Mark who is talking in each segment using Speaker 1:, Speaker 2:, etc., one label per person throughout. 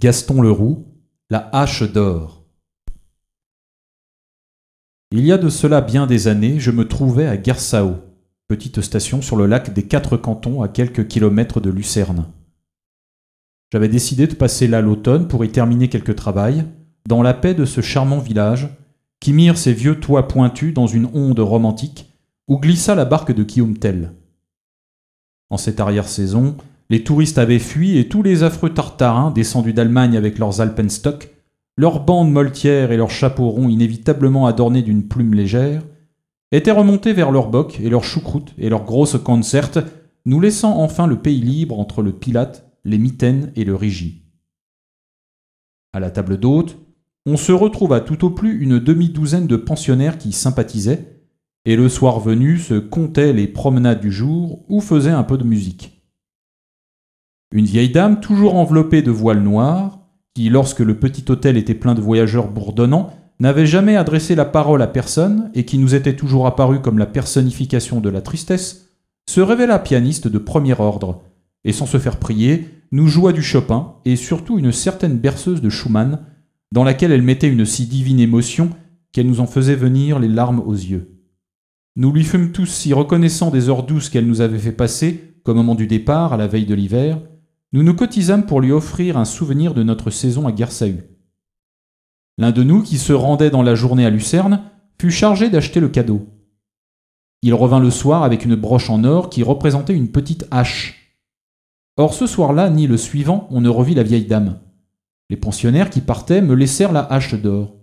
Speaker 1: Gaston Leroux, la hache d'or. Il y a de cela bien des années, je me trouvais à Gersau, petite station sur le lac des Quatre Cantons à quelques kilomètres de Lucerne. J'avais décidé de passer là l'automne pour y terminer quelques travaux, dans la paix de ce charmant village, qui mire ses vieux toits pointus dans une onde romantique où glissa la barque de Guillaume Tell. En cette arrière-saison, les touristes avaient fui et tous les affreux tartarins descendus d'Allemagne avec leurs Alpenstock, leurs bandes moltières et leurs chapeaux ronds inévitablement adornés d'une plume légère, étaient remontés vers leurs bocs et leurs choucroutes et leurs grosses concertes, nous laissant enfin le pays libre entre le Pilate, les Mitaines et le Rigi. À la table d'hôte, on se retrouva tout au plus une demi-douzaine de pensionnaires qui sympathisaient, et le soir venu se comptaient les promenades du jour ou faisaient un peu de musique. Une vieille dame, toujours enveloppée de voile noir, qui, lorsque le petit hôtel était plein de voyageurs bourdonnants, n'avait jamais adressé la parole à personne et qui nous était toujours apparue comme la personnification de la tristesse, se révéla pianiste de premier ordre, et sans se faire prier, nous joua du Chopin et surtout une certaine berceuse de Schumann, dans laquelle elle mettait une si divine émotion qu'elle nous en faisait venir les larmes aux yeux. Nous lui fûmes tous si reconnaissants des heures douces qu'elle nous avait fait passer, qu'au moment du départ, à la veille de l'hiver, nous nous cotisâmes pour lui offrir un souvenir de notre saison à Gersahu. L'un de nous, qui se rendait dans la journée à Lucerne, fut chargé d'acheter le cadeau. Il revint le soir avec une broche en or qui représentait une petite hache. Or ce soir-là, ni le suivant, on ne revit la vieille dame. Les pensionnaires qui partaient me laissèrent la hache d'or.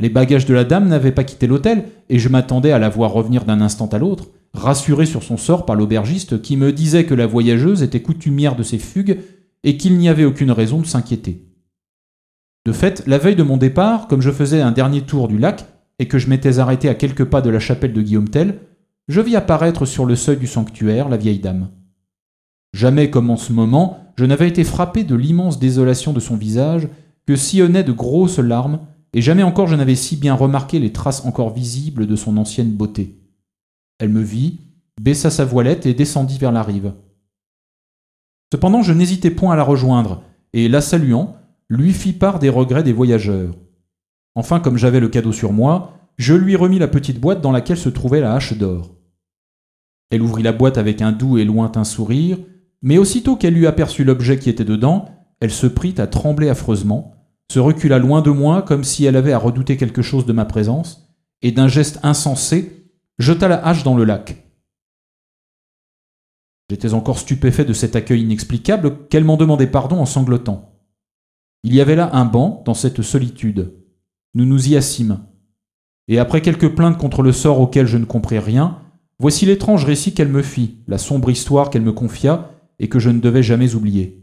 Speaker 1: Les bagages de la dame n'avaient pas quitté l'hôtel, et je m'attendais à la voir revenir d'un instant à l'autre, rassuré sur son sort par l'aubergiste qui me disait que la voyageuse était coutumière de ses fugues et qu'il n'y avait aucune raison de s'inquiéter. De fait, la veille de mon départ, comme je faisais un dernier tour du lac et que je m'étais arrêté à quelques pas de la chapelle de Guillaume Tell, je vis apparaître sur le seuil du sanctuaire la vieille dame. Jamais comme en ce moment, je n'avais été frappé de l'immense désolation de son visage que sillonnaient de grosses larmes, et jamais encore je n'avais si bien remarqué les traces encore visibles de son ancienne beauté. Elle me vit, baissa sa voilette et descendit vers la rive. Cependant, je n'hésitai point à la rejoindre, et la saluant, lui fit part des regrets des voyageurs. Enfin, comme j'avais le cadeau sur moi, je lui remis la petite boîte dans laquelle se trouvait la hache d'or. Elle ouvrit la boîte avec un doux et lointain sourire, mais aussitôt qu'elle eut aperçu l'objet qui était dedans, elle se prit à trembler affreusement, se recula loin de moi comme si elle avait à redouter quelque chose de ma présence, et d'un geste insensé, jeta la hache dans le lac. J'étais encore stupéfait de cet accueil inexplicable qu'elle m'en demandait pardon en sanglotant. Il y avait là un banc dans cette solitude. Nous nous y assîmes. Et après quelques plaintes contre le sort auquel je ne compris rien, voici l'étrange récit qu'elle me fit, la sombre histoire qu'elle me confia et que je ne devais jamais oublier.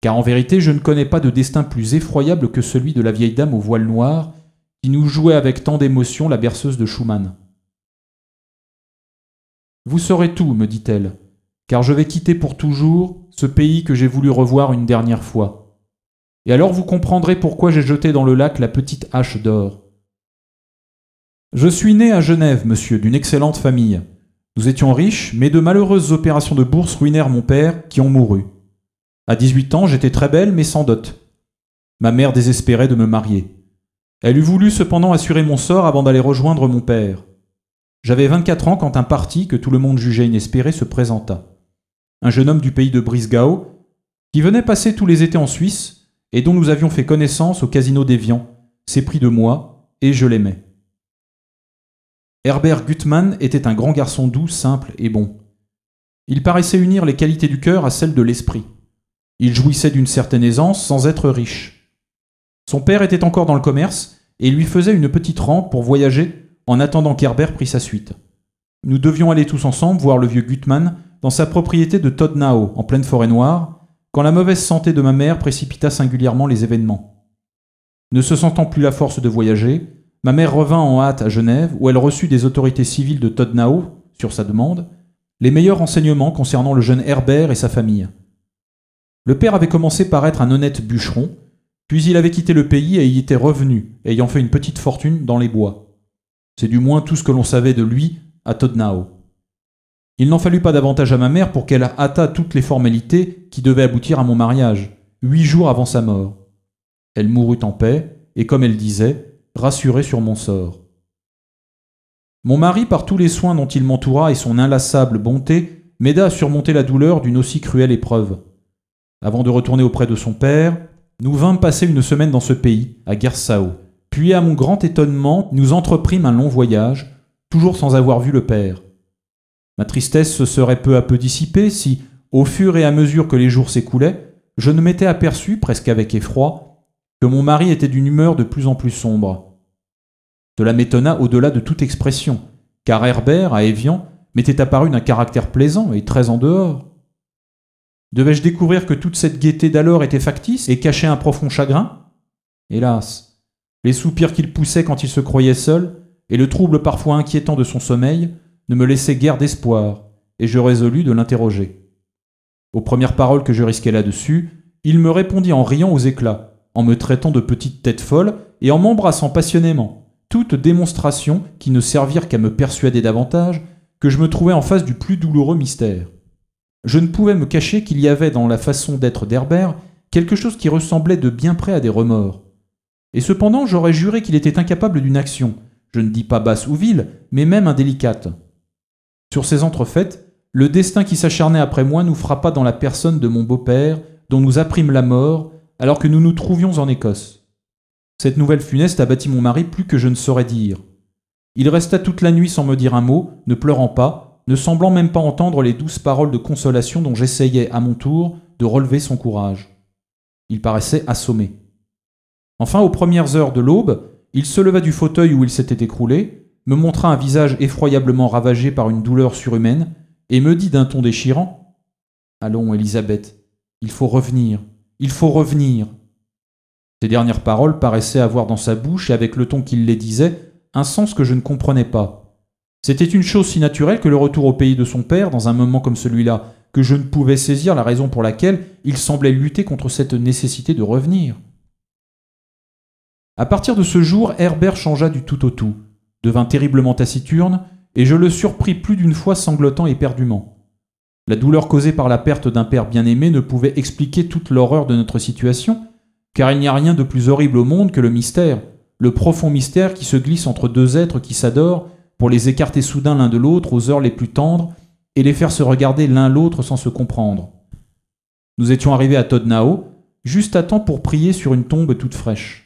Speaker 1: Car en vérité, je ne connais pas de destin plus effroyable que celui de la vieille dame au voile noir qui nous jouait avec tant d'émotion la berceuse de Schumann. Vous saurez tout, me dit-elle, car je vais quitter pour toujours ce pays que j'ai voulu revoir une dernière fois. Et alors vous comprendrez pourquoi j'ai jeté dans le lac la petite hache d'or. Je suis né à Genève, monsieur, d'une excellente famille. Nous étions riches, mais de malheureuses opérations de bourse ruinèrent mon père, qui en mourut. À 18 ans, j'étais très belle, mais sans dot. Ma mère désespérait de me marier. Elle eût voulu cependant assurer mon sort avant d'aller rejoindre mon père. J'avais 24 ans quand un parti que tout le monde jugeait inespéré se présenta. Un jeune homme du pays de Brisgau, qui venait passer tous les étés en Suisse et dont nous avions fait connaissance au casino d'Evian, s'est pris de moi et je l'aimais. Herbert Gutmann était un grand garçon doux, simple et bon. Il paraissait unir les qualités du cœur à celles de l'esprit. Il jouissait d'une certaine aisance sans être riche. Son père était encore dans le commerce et lui faisait une petite rampe pour voyager en attendant qu'Herbert prît sa suite. Nous devions aller tous ensemble voir le vieux Gutmann dans sa propriété de Todnao, en pleine forêt noire, quand la mauvaise santé de ma mère précipita singulièrement les événements. Ne se sentant plus la force de voyager, ma mère revint en hâte à Genève, où elle reçut des autorités civiles de Todnao, sur sa demande, les meilleurs renseignements concernant le jeune Herbert et sa famille. Le père avait commencé par être un honnête bûcheron, puis il avait quitté le pays et y était revenu, ayant fait une petite fortune dans les bois. C'est du moins tout ce que l'on savait de lui à Todnao. Il n'en fallut pas davantage à ma mère pour qu'elle hâtât toutes les formalités qui devaient aboutir à mon mariage, huit jours avant sa mort. Elle mourut en paix, et comme elle disait, rassurée sur mon sort. Mon mari, par tous les soins dont il m'entoura et son inlassable bonté, m'aida à surmonter la douleur d'une aussi cruelle épreuve. Avant de retourner auprès de son père, nous vîmes passer une semaine dans ce pays, à Gersao. Puis, à mon grand étonnement, nous entreprîmes un long voyage, toujours sans avoir vu le père. Ma tristesse se serait peu à peu dissipée si, au fur et à mesure que les jours s'écoulaient, je ne m'étais aperçu, presque avec effroi, que mon mari était d'une humeur de plus en plus sombre. Cela m'étonna au-delà de toute expression, car Herbert, à Évian, m'était apparu d'un caractère plaisant et très en dehors. Devais-je découvrir que toute cette gaieté d'alors était factice et cachait un profond chagrin Hélas les soupirs qu'il poussait quand il se croyait seul, et le trouble parfois inquiétant de son sommeil, ne me laissaient guère d'espoir, et je résolus de l'interroger. Aux premières paroles que je risquais là-dessus, il me répondit en riant aux éclats, en me traitant de petite tête folle et en m'embrassant passionnément, toutes démonstrations qui ne servirent qu'à me persuader davantage que je me trouvais en face du plus douloureux mystère. Je ne pouvais me cacher qu'il y avait dans la façon d'être d'Herbert quelque chose qui ressemblait de bien près à des remords, et cependant, j'aurais juré qu'il était incapable d'une action, je ne dis pas basse ou vile, mais même indélicate. Sur ces entrefaites, le destin qui s'acharnait après moi nous frappa dans la personne de mon beau-père, dont nous apprîmes la mort, alors que nous nous trouvions en Écosse. Cette nouvelle funeste abattit mon mari plus que je ne saurais dire. Il resta toute la nuit sans me dire un mot, ne pleurant pas, ne semblant même pas entendre les douces paroles de consolation dont j'essayais, à mon tour, de relever son courage. Il paraissait assommé. Enfin, aux premières heures de l'aube, il se leva du fauteuil où il s'était écroulé, me montra un visage effroyablement ravagé par une douleur surhumaine, et me dit d'un ton déchirant Allons, Elisabeth, il faut revenir, il faut revenir. Ces dernières paroles paraissaient avoir dans sa bouche, et avec le ton qu'il les disait, un sens que je ne comprenais pas. C'était une chose si naturelle que le retour au pays de son père, dans un moment comme celui-là, que je ne pouvais saisir la raison pour laquelle il semblait lutter contre cette nécessité de revenir. À partir de ce jour, Herbert changea du tout au tout, devint terriblement taciturne, et je le surpris plus d'une fois sanglotant éperdument. La douleur causée par la perte d'un père bien-aimé ne pouvait expliquer toute l'horreur de notre situation, car il n'y a rien de plus horrible au monde que le mystère, le profond mystère qui se glisse entre deux êtres qui s'adorent pour les écarter soudain l'un de l'autre aux heures les plus tendres et les faire se regarder l'un l'autre sans se comprendre. Nous étions arrivés à Todnao, juste à temps pour prier sur une tombe toute fraîche.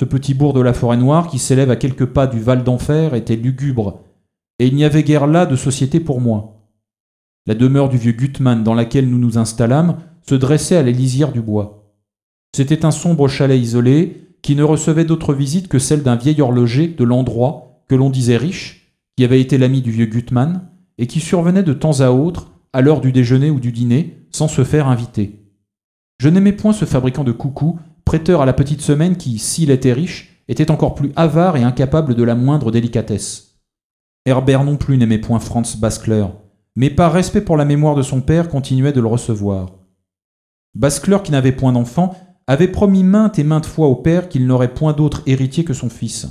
Speaker 1: Ce petit bourg de la forêt noire, qui s'élève à quelques pas du Val d'Enfer, était lugubre, et il n'y avait guère là de société pour moi. La demeure du vieux Gutmann dans laquelle nous nous installâmes se dressait à l'élisière du bois. C'était un sombre chalet isolé, qui ne recevait d'autres visites que celle d'un vieil horloger de l'endroit que l'on disait riche, qui avait été l'ami du vieux Gutmann, et qui survenait de temps à autre, à l'heure du déjeuner ou du dîner, sans se faire inviter. Je n'aimais point ce fabricant de coucous prêteur à la petite semaine qui, s'il était riche, était encore plus avare et incapable de la moindre délicatesse. Herbert non plus n'aimait point Franz Baskler, mais par respect pour la mémoire de son père continuait de le recevoir. Baskler, qui n'avait point d'enfant, avait promis maintes et maintes fois au père qu'il n'aurait point d'autre héritier que son fils.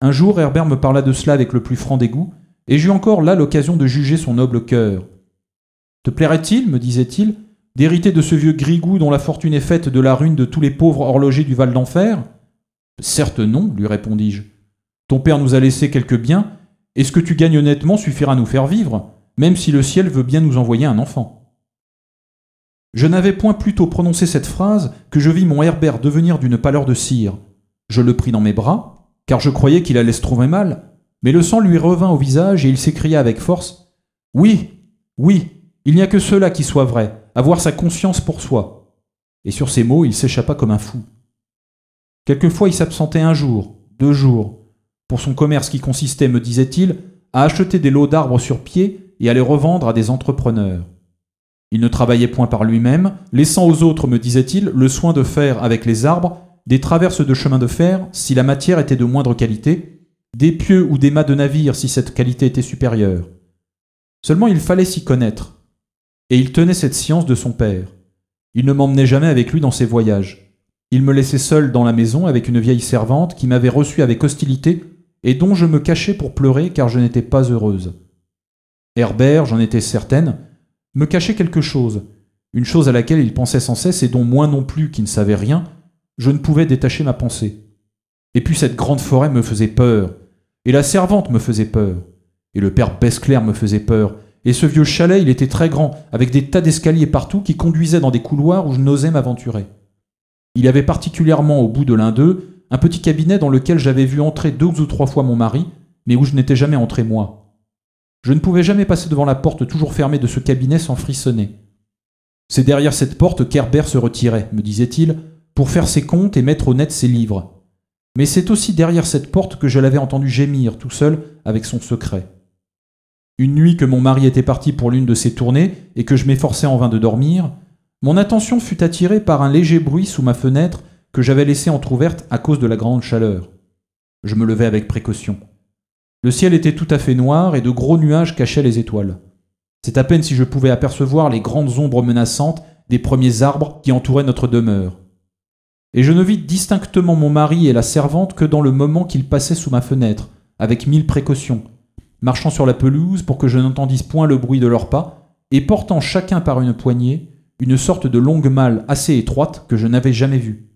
Speaker 1: Un jour, Herbert me parla de cela avec le plus franc dégoût, et j'eus encore là l'occasion de juger son noble cœur. Te plairait-il, me disait-il, d'hériter de ce vieux Grigou dont la fortune est faite de la ruine de tous les pauvres horlogers du Val d'Enfer Certes non, lui répondis-je. Ton père nous a laissé quelques biens, et ce que tu gagnes honnêtement suffira à nous faire vivre, même si le ciel veut bien nous envoyer un enfant. Je n'avais point plus tôt prononcé cette phrase que je vis mon Herbert devenir d'une pâleur de cire. Je le pris dans mes bras, car je croyais qu'il allait se trouver mal, mais le sang lui revint au visage et il s'écria avec force Oui, oui, il n'y a que cela qui soit vrai avoir sa conscience pour soi. Et sur ces mots, il s'échappa comme un fou. Quelquefois, il s'absentait un jour, deux jours, pour son commerce qui consistait, me disait-il, à acheter des lots d'arbres sur pied et à les revendre à des entrepreneurs. Il ne travaillait point par lui-même, laissant aux autres, me disait-il, le soin de faire avec les arbres des traverses de chemin de fer si la matière était de moindre qualité, des pieux ou des mâts de navire si cette qualité était supérieure. Seulement il fallait s'y connaître, et il tenait cette science de son père. Il ne m'emmenait jamais avec lui dans ses voyages. Il me laissait seul dans la maison avec une vieille servante qui m'avait reçu avec hostilité et dont je me cachais pour pleurer car je n'étais pas heureuse. Herbert, j'en étais certaine, me cachait quelque chose, une chose à laquelle il pensait sans cesse et dont moi non plus qui ne savais rien, je ne pouvais détacher ma pensée. Et puis cette grande forêt me faisait peur, et la servante me faisait peur, et le père Besclair me faisait peur, et ce vieux chalet, il était très grand, avec des tas d'escaliers partout qui conduisaient dans des couloirs où je n'osais m'aventurer. Il avait particulièrement au bout de l'un d'eux un petit cabinet dans lequel j'avais vu entrer deux ou trois fois mon mari, mais où je n'étais jamais entré moi. Je ne pouvais jamais passer devant la porte toujours fermée de ce cabinet sans frissonner. C'est derrière cette porte qu'Herbert se retirait, me disait-il, pour faire ses comptes et mettre au net ses livres. Mais c'est aussi derrière cette porte que je l'avais entendu gémir tout seul avec son secret. Une nuit que mon mari était parti pour l'une de ses tournées et que je m'efforçais en vain de dormir, mon attention fut attirée par un léger bruit sous ma fenêtre que j'avais laissée entr'ouverte à cause de la grande chaleur. Je me levai avec précaution. Le ciel était tout à fait noir et de gros nuages cachaient les étoiles. C'est à peine si je pouvais apercevoir les grandes ombres menaçantes des premiers arbres qui entouraient notre demeure. Et je ne vis distinctement mon mari et la servante que dans le moment qu'ils passaient sous ma fenêtre, avec mille précautions, marchant sur la pelouse pour que je n'entendisse point le bruit de leurs pas, et portant chacun par une poignée une sorte de longue malle assez étroite que je n'avais jamais vue.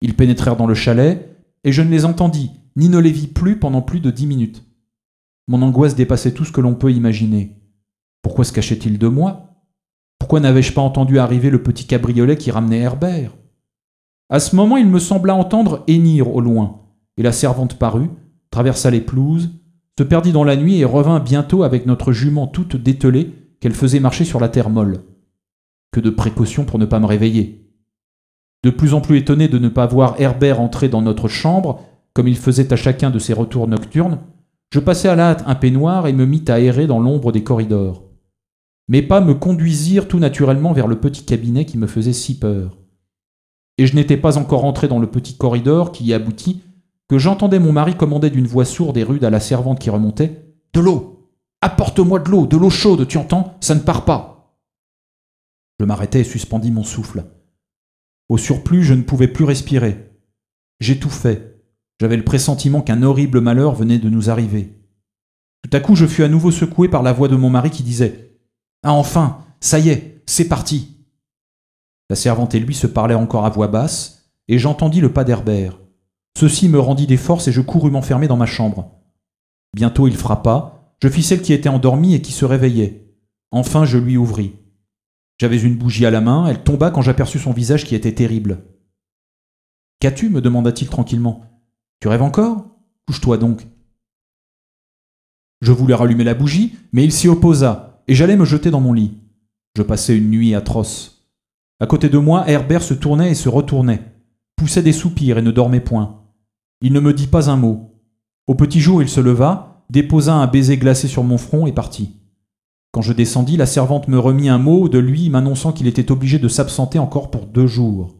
Speaker 1: Ils pénétrèrent dans le chalet, et je ne les entendis ni ne les vis plus pendant plus de dix minutes. Mon angoisse dépassait tout ce que l'on peut imaginer. Pourquoi se cachait ils de moi Pourquoi n'avais-je pas entendu arriver le petit cabriolet qui ramenait Herbert À ce moment, il me sembla entendre hennir au loin, et la servante parut, traversa les pelouses, se perdit dans la nuit et revint bientôt avec notre jument toute dételée qu'elle faisait marcher sur la terre molle. Que de précautions pour ne pas me réveiller. De plus en plus étonné de ne pas voir Herbert entrer dans notre chambre, comme il faisait à chacun de ses retours nocturnes, je passai à la hâte un peignoir et me mis à errer dans l'ombre des corridors. Mes pas me conduisirent tout naturellement vers le petit cabinet qui me faisait si peur. Et je n'étais pas encore entré dans le petit corridor qui y aboutit que j'entendais mon mari commander d'une voix sourde et rude à la servante qui remontait De l'eau Apporte-moi de l'eau, de l'eau chaude, tu entends Ça ne part pas Je m'arrêtai et suspendis mon souffle. Au surplus, je ne pouvais plus respirer. J'étouffais. J'avais le pressentiment qu'un horrible malheur venait de nous arriver. Tout à coup, je fus à nouveau secoué par la voix de mon mari qui disait Ah, enfin Ça y est, c'est parti La servante et lui se parlaient encore à voix basse, et j'entendis le pas d'Herbert. Ceci me rendit des forces et je courus m'enfermer dans ma chambre. Bientôt il frappa, je fis celle qui était endormie et qui se réveillait. Enfin je lui ouvris. J'avais une bougie à la main, elle tomba quand j'aperçus son visage qui était terrible. Qu'as-tu me demanda-t-il tranquillement. Tu rêves encore Couche-toi donc. Je voulais rallumer la bougie, mais il s'y opposa, et j'allais me jeter dans mon lit. Je passai une nuit atroce. À côté de moi, Herbert se tournait et se retournait, poussait des soupirs et ne dormait point. Il ne me dit pas un mot. Au petit jour, il se leva, déposa un baiser glacé sur mon front et partit. Quand je descendis, la servante me remit un mot de lui m'annonçant qu'il était obligé de s'absenter encore pour deux jours.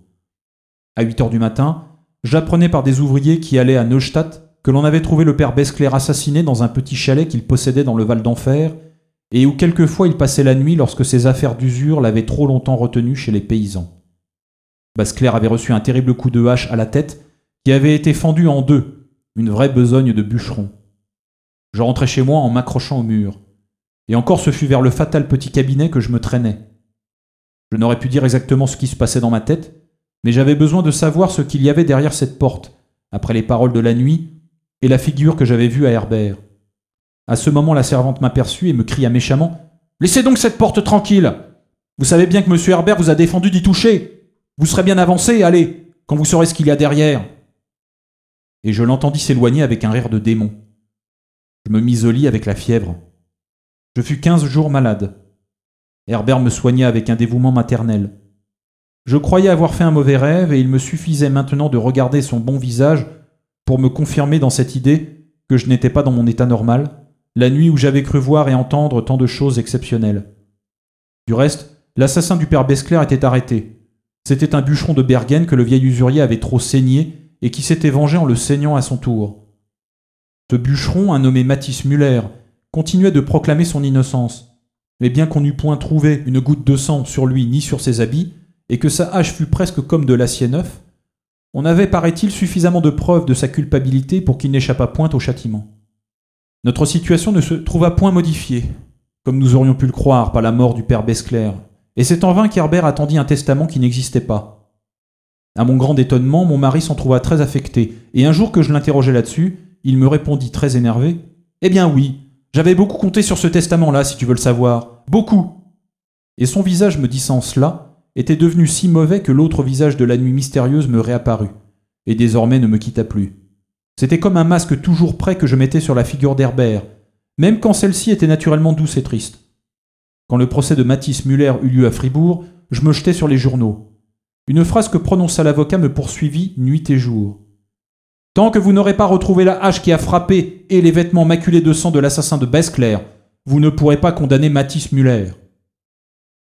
Speaker 1: À huit heures du matin, j'apprenais par des ouvriers qui allaient à Neustadt que l'on avait trouvé le père Bescler assassiné dans un petit chalet qu'il possédait dans le Val d'Enfer, et où quelquefois il passait la nuit lorsque ses affaires d'usure l'avaient trop longtemps retenu chez les paysans. Bescler avait reçu un terrible coup de hache à la tête qui avait été fendu en deux, une vraie besogne de bûcheron. Je rentrais chez moi en m'accrochant au mur. Et encore ce fut vers le fatal petit cabinet que je me traînais. Je n'aurais pu dire exactement ce qui se passait dans ma tête, mais j'avais besoin de savoir ce qu'il y avait derrière cette porte, après les paroles de la nuit et la figure que j'avais vue à Herbert. À ce moment, la servante m'aperçut et me cria méchamment Laissez donc cette porte tranquille Vous savez bien que M. Herbert vous a défendu d'y toucher Vous serez bien avancé, allez, quand vous saurez ce qu'il y a derrière et je l'entendis s'éloigner avec un rire de démon. Je me mis au lit avec la fièvre. Je fus quinze jours malade. Herbert me soigna avec un dévouement maternel. Je croyais avoir fait un mauvais rêve et il me suffisait maintenant de regarder son bon visage pour me confirmer dans cette idée que je n'étais pas dans mon état normal, la nuit où j'avais cru voir et entendre tant de choses exceptionnelles. Du reste, l'assassin du père Besclair était arrêté. C'était un bûcheron de Bergen que le vieil usurier avait trop saigné et qui s'était vengé en le saignant à son tour. Ce bûcheron, un nommé Matisse Muller, continuait de proclamer son innocence. Mais bien qu'on n'eût point trouvé une goutte de sang sur lui ni sur ses habits, et que sa hache fût presque comme de l'acier neuf, on avait, paraît-il, suffisamment de preuves de sa culpabilité pour qu'il n'échappât point au châtiment. Notre situation ne se trouva point modifiée, comme nous aurions pu le croire par la mort du père Bescler, et c'est en vain qu'Herbert attendit un testament qui n'existait pas. À mon grand étonnement, mon mari s'en trouva très affecté, et un jour que je l'interrogeais là-dessus, il me répondit très énervé Eh bien oui, j'avais beaucoup compté sur ce testament-là, si tu veux le savoir. Beaucoup Et son visage, me disant cela, était devenu si mauvais que l'autre visage de la nuit mystérieuse me réapparut, et désormais ne me quitta plus. C'était comme un masque toujours prêt que je mettais sur la figure d'Herbert, même quand celle-ci était naturellement douce et triste. Quand le procès de Mathis Muller eut lieu à Fribourg, je me jetai sur les journaux. Une phrase que prononça l'avocat me poursuivit nuit et jour. Tant que vous n'aurez pas retrouvé la hache qui a frappé et les vêtements maculés de sang de l'assassin de Besclair, vous ne pourrez pas condamner Mathis Muller.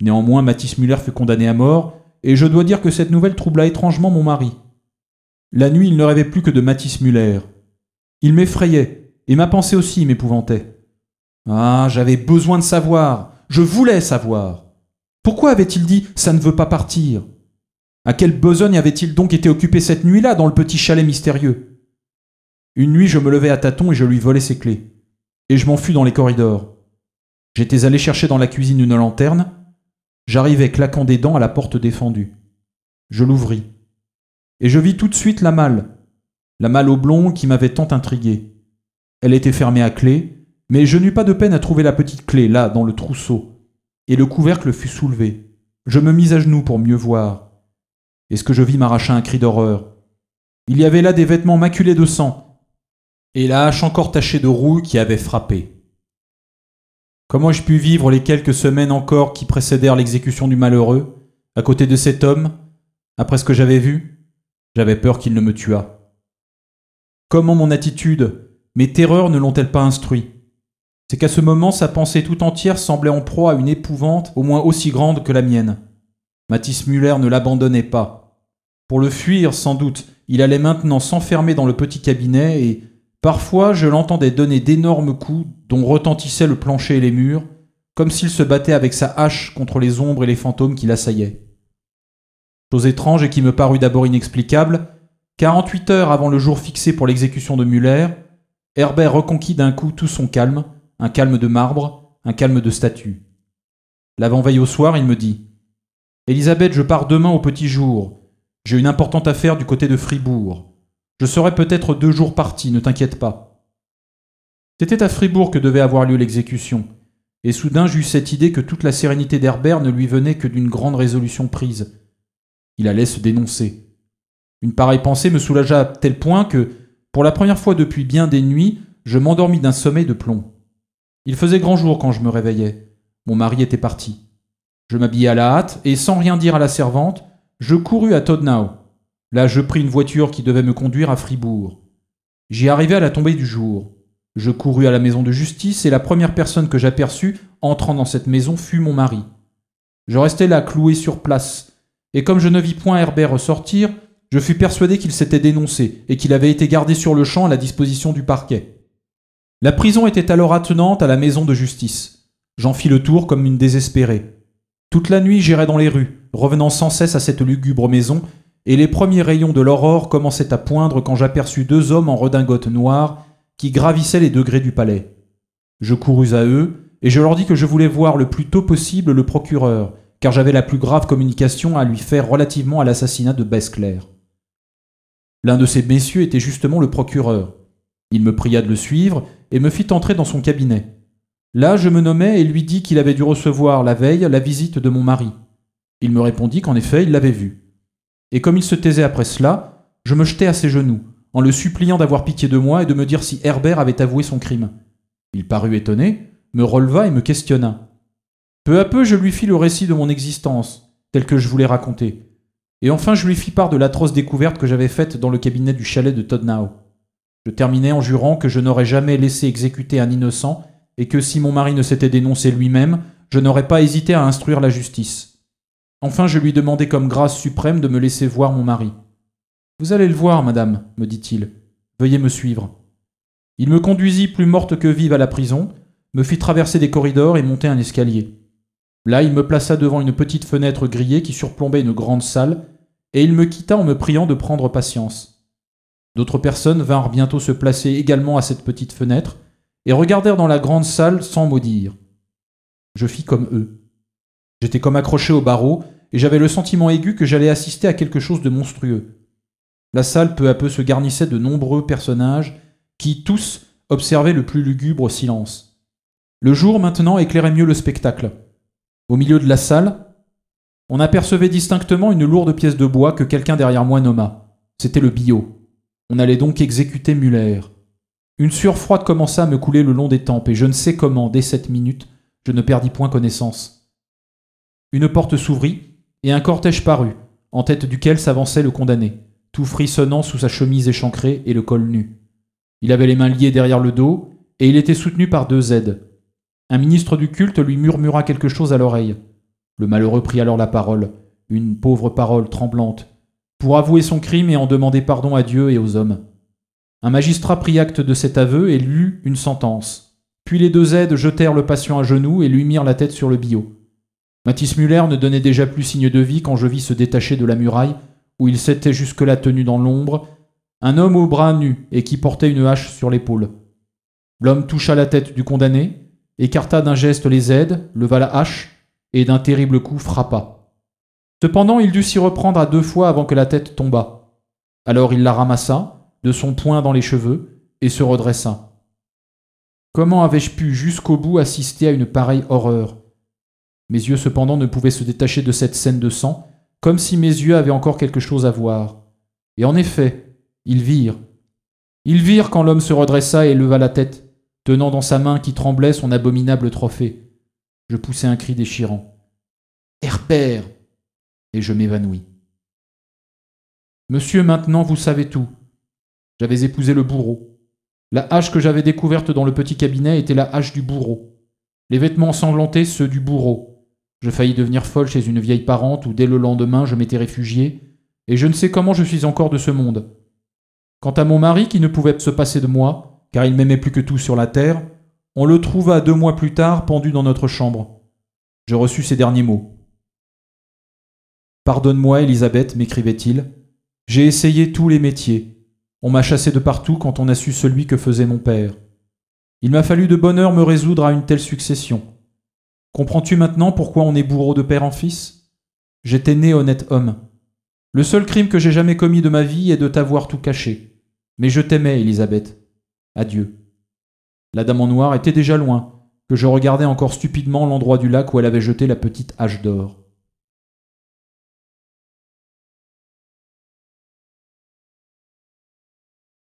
Speaker 1: Néanmoins, Mathis Muller fut condamné à mort, et je dois dire que cette nouvelle troubla étrangement mon mari. La nuit, il ne rêvait plus que de Mathis Muller. Il m'effrayait, et ma pensée aussi m'épouvantait. Ah, j'avais besoin de savoir, je voulais savoir. Pourquoi avait-il dit ⁇ ça ne veut pas partir ?⁇ à quelle besogne avait-il donc été occupé cette nuit-là dans le petit chalet mystérieux Une nuit, je me levai à tâtons et je lui volai ses clés. Et je m'en fus dans les corridors. J'étais allé chercher dans la cuisine une lanterne. J'arrivai claquant des dents à la porte défendue. Je l'ouvris. Et je vis tout de suite la malle. La malle oblongue qui m'avait tant intrigué. Elle était fermée à clé, mais je n'eus pas de peine à trouver la petite clé, là, dans le trousseau. Et le couvercle fut soulevé. Je me mis à genoux pour mieux voir et ce que je vis m'arracha un cri d'horreur. Il y avait là des vêtements maculés de sang, et la hache encore tachée de rouille qui avait frappé. Comment ai-je pu vivre les quelques semaines encore qui précédèrent l'exécution du malheureux, à côté de cet homme, après ce que j'avais vu J'avais peur qu'il ne me tuât. Comment mon attitude, mes terreurs ne l'ont-elles pas instruit C'est qu'à ce moment, sa pensée tout entière semblait en proie à une épouvante au moins aussi grande que la mienne. Mathis Muller ne l'abandonnait pas. Pour le fuir, sans doute, il allait maintenant s'enfermer dans le petit cabinet et, parfois, je l'entendais donner d'énormes coups dont retentissaient le plancher et les murs, comme s'il se battait avec sa hache contre les ombres et les fantômes qui l'assaillaient. Chose étrange et qui me parut d'abord inexplicable, 48 heures avant le jour fixé pour l'exécution de Muller, Herbert reconquit d'un coup tout son calme, un calme de marbre, un calme de statue. L'avant-veille au soir, il me dit Elisabeth, je pars demain au petit jour. J'ai une importante affaire du côté de Fribourg. Je serai peut-être deux jours parti, ne t'inquiète pas. C'était à Fribourg que devait avoir lieu l'exécution, et soudain j'eus cette idée que toute la sérénité d'Herbert ne lui venait que d'une grande résolution prise. Il allait se dénoncer. Une pareille pensée me soulagea à tel point que, pour la première fois depuis bien des nuits, je m'endormis d'un sommeil de plomb. Il faisait grand jour quand je me réveillais. Mon mari était parti. Je m'habillai à la hâte et, sans rien dire à la servante, je courus à Todnau. Là, je pris une voiture qui devait me conduire à Fribourg. J'y arrivai à la tombée du jour. Je courus à la maison de justice et la première personne que j'aperçus entrant dans cette maison fut mon mari. Je restai là cloué sur place, et comme je ne vis point Herbert ressortir, je fus persuadé qu'il s'était dénoncé et qu'il avait été gardé sur le champ à la disposition du parquet. La prison était alors attenante à la maison de justice. J'en fis le tour comme une désespérée. Toute la nuit j'irai dans les rues, revenant sans cesse à cette lugubre maison, et les premiers rayons de l'aurore commençaient à poindre quand j'aperçus deux hommes en redingote noire qui gravissaient les degrés du palais. Je courus à eux, et je leur dis que je voulais voir le plus tôt possible le procureur, car j'avais la plus grave communication à lui faire relativement à l'assassinat de Besclair. L'un de ces messieurs était justement le procureur. Il me pria de le suivre et me fit entrer dans son cabinet. Là, je me nommai et lui dis qu'il avait dû recevoir la veille la visite de mon mari. Il me répondit qu'en effet, il l'avait vu. Et comme il se taisait après cela, je me jetai à ses genoux, en le suppliant d'avoir pitié de moi et de me dire si Herbert avait avoué son crime. Il parut étonné, me releva et me questionna. Peu à peu, je lui fis le récit de mon existence, tel que je voulais raconter. Et enfin, je lui fis part de l'atroce découverte que j'avais faite dans le cabinet du chalet de Todnau. Je terminai en jurant que je n'aurais jamais laissé exécuter un innocent et que si mon mari ne s'était dénoncé lui-même, je n'aurais pas hésité à instruire la justice. Enfin, je lui demandai comme grâce suprême de me laisser voir mon mari. Vous allez le voir, madame, me dit-il. Veuillez me suivre. Il me conduisit plus morte que vive à la prison, me fit traverser des corridors et monter un escalier. Là, il me plaça devant une petite fenêtre grillée qui surplombait une grande salle, et il me quitta en me priant de prendre patience. D'autres personnes vinrent bientôt se placer également à cette petite fenêtre, et regardèrent dans la grande salle sans maudire. Je fis comme eux. J'étais comme accroché au barreau, et j'avais le sentiment aigu que j'allais assister à quelque chose de monstrueux. La salle peu à peu se garnissait de nombreux personnages, qui tous observaient le plus lugubre silence. Le jour maintenant éclairait mieux le spectacle. Au milieu de la salle, on apercevait distinctement une lourde pièce de bois que quelqu'un derrière moi nomma. C'était le billot. On allait donc exécuter Muller. Une sueur froide commença à me couler le long des tempes, et je ne sais comment, dès cette minute, je ne perdis point connaissance. Une porte s'ouvrit, et un cortège parut, en tête duquel s'avançait le condamné, tout frissonnant sous sa chemise échancrée et le col nu. Il avait les mains liées derrière le dos, et il était soutenu par deux aides. Un ministre du culte lui murmura quelque chose à l'oreille. Le malheureux prit alors la parole, une pauvre parole tremblante, pour avouer son crime et en demander pardon à Dieu et aux hommes. Un magistrat prit acte de cet aveu et lut une sentence. Puis les deux aides jetèrent le patient à genoux et lui mirent la tête sur le billot. Mathis Muller ne donnait déjà plus signe de vie quand je vis se détacher de la muraille, où il s'était jusque-là tenu dans l'ombre, un homme aux bras nus et qui portait une hache sur l'épaule. L'homme toucha la tête du condamné, écarta d'un geste les aides, leva la hache et d'un terrible coup frappa. Cependant, il dut s'y reprendre à deux fois avant que la tête tombât. Alors il la ramassa, de son poing dans les cheveux, et se redressa. Comment avais-je pu jusqu'au bout assister à une pareille horreur Mes yeux cependant ne pouvaient se détacher de cette scène de sang, comme si mes yeux avaient encore quelque chose à voir. Et en effet, ils virent. Ils virent quand l'homme se redressa et leva la tête, tenant dans sa main qui tremblait son abominable trophée. Je poussai un cri déchirant. Herpère Et je m'évanouis. Monsieur, maintenant vous savez tout. J'avais épousé le bourreau. La hache que j'avais découverte dans le petit cabinet était la hache du bourreau. Les vêtements sanglantés, ceux du bourreau. Je faillis devenir folle chez une vieille parente où dès le lendemain je m'étais réfugiée, et je ne sais comment je suis encore de ce monde. Quant à mon mari qui ne pouvait se passer de moi, car il m'aimait plus que tout sur la terre, on le trouva deux mois plus tard pendu dans notre chambre. Je reçus ces derniers mots. Pardonne-moi, Elisabeth, m'écrivait-il, j'ai essayé tous les métiers. On m'a chassé de partout quand on a su celui que faisait mon père. Il m'a fallu de bonne heure me résoudre à une telle succession. Comprends-tu maintenant pourquoi on est bourreau de père en fils J'étais né honnête homme. Le seul crime que j'ai jamais commis de ma vie est de t'avoir tout caché. Mais je t'aimais, Elisabeth. Adieu. La dame en noir était déjà loin, que je regardais encore stupidement l'endroit du lac où elle avait jeté la petite hache d'or.